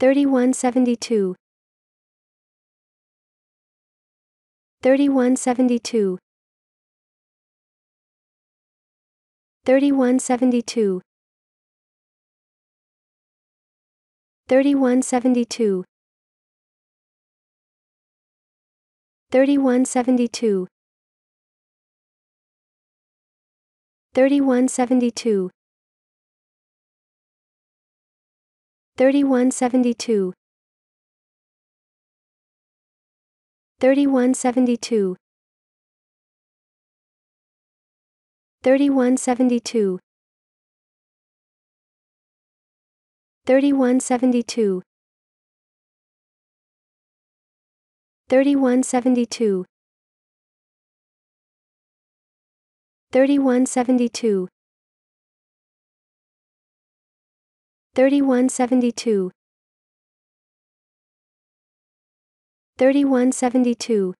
3172 3172 3172 3172 3172 3172 3172 3172 3172 3172 3172 3172 3172 3172